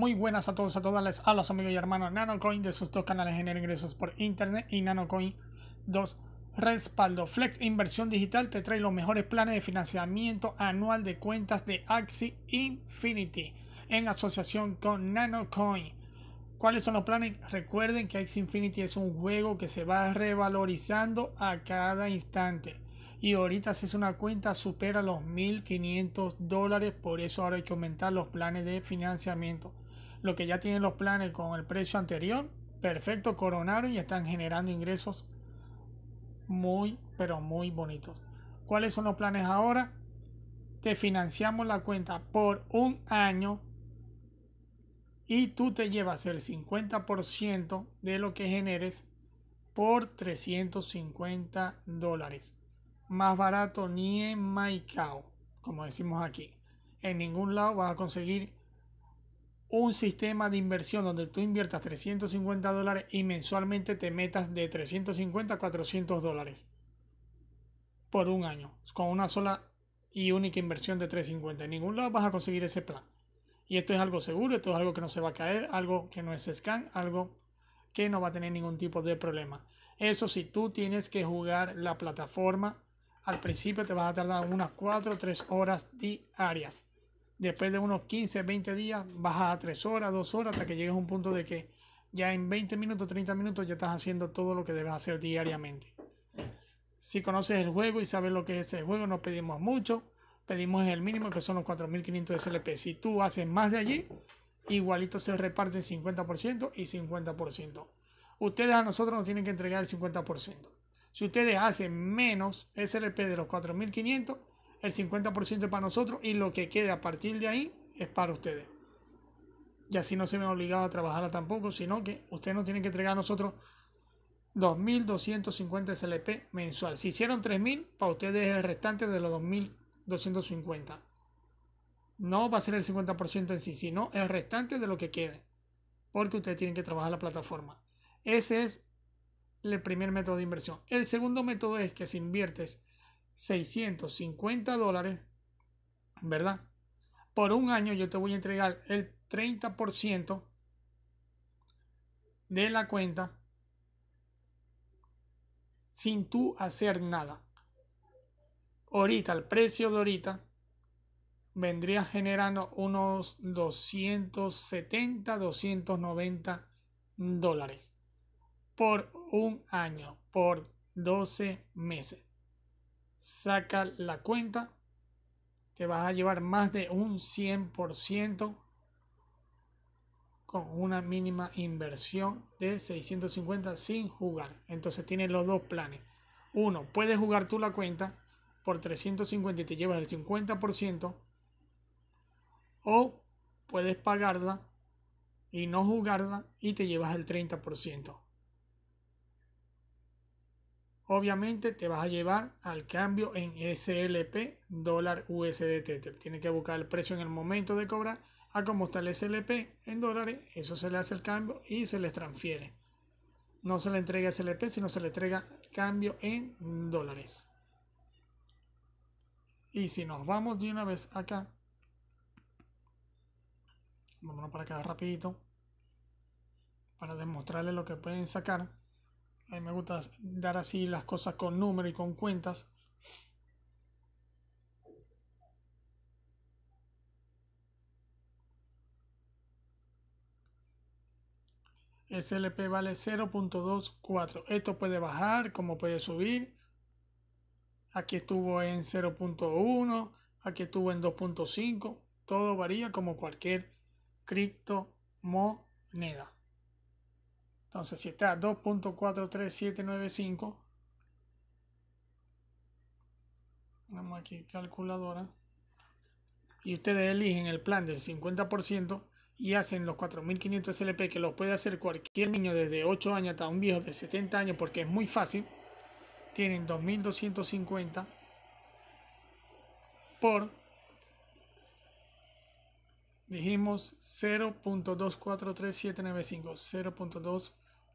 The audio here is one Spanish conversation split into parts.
muy buenas a todos, a todas. Les a los amigos y hermanos NanoCoin de sus dos canales genera e ingresos por internet y NanoCoin 2 Respaldo. Flex Inversión Digital te trae los mejores planes de financiamiento anual de cuentas de Axi Infinity en asociación con NanoCoin. ¿Cuáles son los planes? Recuerden que Axi Infinity es un juego que se va revalorizando a cada instante y ahorita si es una cuenta supera los 1500 dólares por eso ahora hay que aumentar los planes de financiamiento lo que ya tienen los planes con el precio anterior, perfecto, coronaron y están generando ingresos muy, pero muy bonitos. ¿Cuáles son los planes ahora? Te financiamos la cuenta por un año y tú te llevas el 50% de lo que generes por 350 dólares. Más barato ni en Maicao, como decimos aquí. En ningún lado vas a conseguir un sistema de inversión donde tú inviertas 350 dólares y mensualmente te metas de 350 a 400 dólares por un año con una sola y única inversión de 350. En ningún lado vas a conseguir ese plan. Y esto es algo seguro, esto es algo que no se va a caer, algo que no es scan, algo que no va a tener ningún tipo de problema. Eso si tú tienes que jugar la plataforma. Al principio te vas a tardar unas 4 o 3 horas diarias después de unos 15, 20 días, bajas a 3 horas, 2 horas, hasta que llegues a un punto de que ya en 20 minutos, 30 minutos ya estás haciendo todo lo que debes hacer diariamente. Si conoces el juego y sabes lo que es el juego, no pedimos mucho, pedimos el mínimo que son los 4.500 SLP. Si tú haces más de allí, igualito se reparte 50% y 50%. Ustedes a nosotros nos tienen que entregar el 50%. Si ustedes hacen menos SLP de los 4.500, el 50% es para nosotros y lo que quede a partir de ahí es para ustedes. Y así no se me ha obligado a trabajarla tampoco, sino que ustedes no tienen que entregar a nosotros 2.250 SLP mensual. Si hicieron 3.000, para ustedes es el restante de los 2.250. No va a ser el 50% en sí, sino el restante de lo que quede. Porque ustedes tienen que trabajar la plataforma. Ese es el primer método de inversión. El segundo método es que si inviertes 650 dólares, ¿verdad? Por un año yo te voy a entregar el 30% de la cuenta sin tú hacer nada. Ahorita, el precio de ahorita vendría generando unos 270, 290 dólares por un año, por 12 meses saca la cuenta, te vas a llevar más de un 100% con una mínima inversión de 650 sin jugar. Entonces tienes los dos planes. Uno, puedes jugar tú la cuenta por 350 y te llevas el 50%. O puedes pagarla y no jugarla y te llevas el 30% obviamente te vas a llevar al cambio en SLP dólar USDT. Tether. Tienes que buscar el precio en el momento de cobrar a como está el SLP en dólares, eso se le hace el cambio y se les transfiere. No se le entrega SLP, sino se le entrega cambio en dólares. Y si nos vamos de una vez acá, vámonos para acá rapidito para demostrarle lo que pueden sacar. A mí me gusta dar así las cosas con número y con cuentas. SLP vale 0.24. Esto puede bajar como puede subir. Aquí estuvo en 0.1, aquí estuvo en 2.5. Todo varía como cualquier criptomoneda. Entonces, si está 2.43795, vamos aquí, calculadora, y ustedes eligen el plan del 50% y hacen los 4500 SLP que los puede hacer cualquier niño desde 8 años hasta un viejo de 70 años porque es muy fácil. Tienen 2250 por dijimos 0.243795 0.2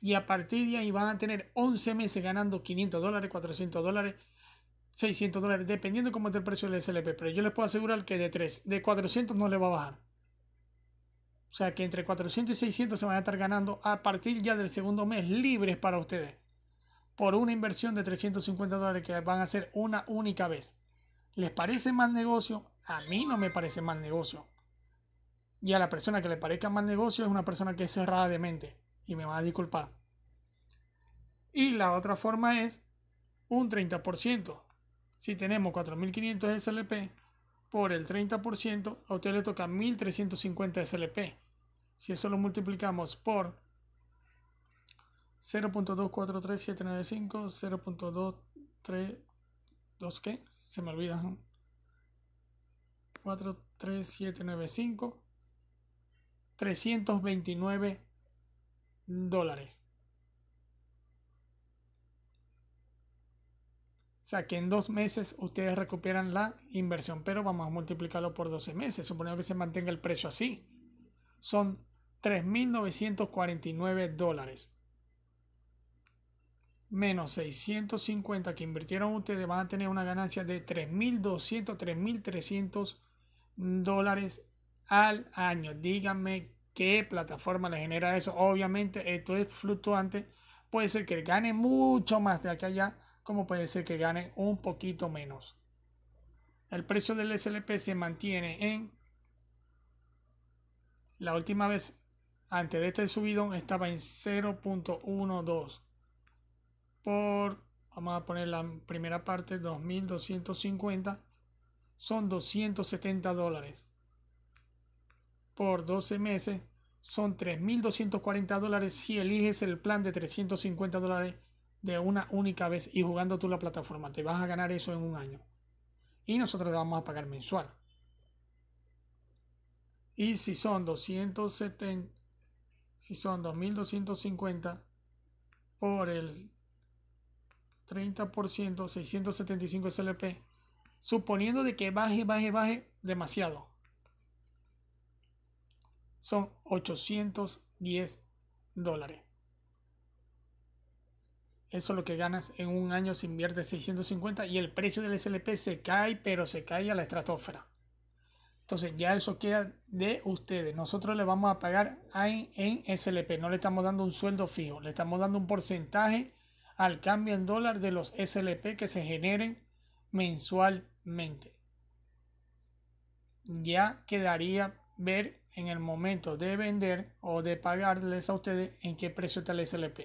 y a partir de ahí van a tener 11 meses ganando 500 dólares, 400 dólares, 600 dólares, dependiendo cómo esté el precio del SLP. Pero yo les puedo asegurar que de, 3, de 400 no le va a bajar. O sea que entre 400 y 600 se van a estar ganando a partir ya del segundo mes libres para ustedes. Por una inversión de 350 dólares que van a hacer una única vez. ¿Les parece más negocio? A mí no me parece más negocio. Y a la persona que le parezca más negocio es una persona que es cerrada de mente y me va a disculpar. Y la otra forma es un 30%. Si tenemos 4.500 SLP, por el 30% a usted le toca 1.350 SLP. Si eso lo multiplicamos por 0.243795, 0.232 que se me olvida. 43795 329 dólares. O sea que en dos meses ustedes recuperan la inversión, pero vamos a multiplicarlo por 12 meses. suponiendo que se mantenga el precio así. Son 3.949 dólares. Menos 650 que invirtieron ustedes van a tener una ganancia de 3.200, 3.300 dólares al año. Díganme qué plataforma le genera eso. Obviamente esto es fluctuante. Puede ser que gane mucho más de aquí allá, como puede ser que gane un poquito menos. El precio del SLP se mantiene en... La última vez antes de este subidón estaba en 0.12 por vamos a poner la primera parte 2250 son 270 dólares por 12 meses son 3.240 dólares si eliges el plan de 350 dólares de una única vez y jugando tú la plataforma. Te vas a ganar eso en un año. Y nosotros le vamos a pagar mensual. Y si son 270, si son 2.250 por el 30%, 675 SLP, suponiendo de que baje, baje, baje demasiado son 810 dólares. Eso es lo que ganas en un año si inviertes 650 y el precio del SLP se cae, pero se cae a la estratosfera. Entonces ya eso queda de ustedes. Nosotros le vamos a pagar en, en SLP. No le estamos dando un sueldo fijo. Le estamos dando un porcentaje al cambio en dólar de los SLP que se generen mensualmente. Ya quedaría ver en el momento de vender o de pagarles a ustedes en qué precio está el SLP.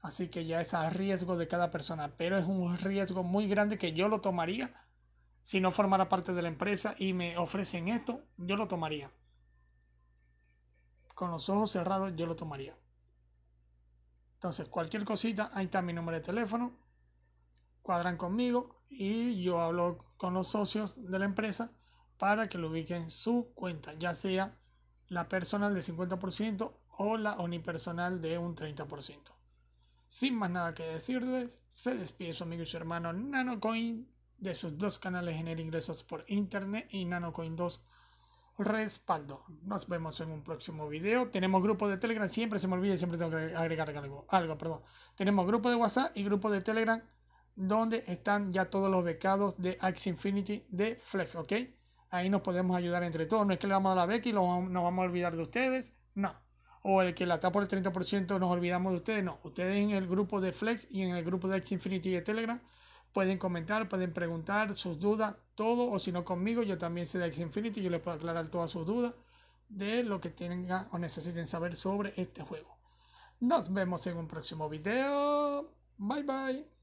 Así que ya es a riesgo de cada persona, pero es un riesgo muy grande que yo lo tomaría. Si no formara parte de la empresa y me ofrecen esto, yo lo tomaría. Con los ojos cerrados, yo lo tomaría. Entonces, cualquier cosita, ahí está mi número de teléfono. Cuadran conmigo y yo hablo con los socios de la empresa para que lo ubiquen su cuenta, ya sea la personal de 50% o la unipersonal de un 30%. Sin más nada que decirles, se despide su amigo y su hermano NanoCoin de sus dos canales genera Ingresos por Internet y NanoCoin 2 Respaldo. Nos vemos en un próximo video. Tenemos grupo de Telegram, siempre se me olvida siempre tengo que agregar algo, algo, perdón. Tenemos grupo de WhatsApp y grupo de Telegram donde están ya todos los becados de Axie Infinity de Flex, ¿ok? Ahí nos podemos ayudar entre todos. No es que le vamos a la beca y nos vamos a olvidar de ustedes. No. O el que la está por el 30% nos olvidamos de ustedes. No. Ustedes en el grupo de Flex y en el grupo de X Infinity de Telegram pueden comentar, pueden preguntar sus dudas, todo. O si no conmigo, yo también soy de X Infinity. Yo les puedo aclarar todas sus dudas de lo que tengan o necesiten saber sobre este juego. Nos vemos en un próximo video. Bye bye.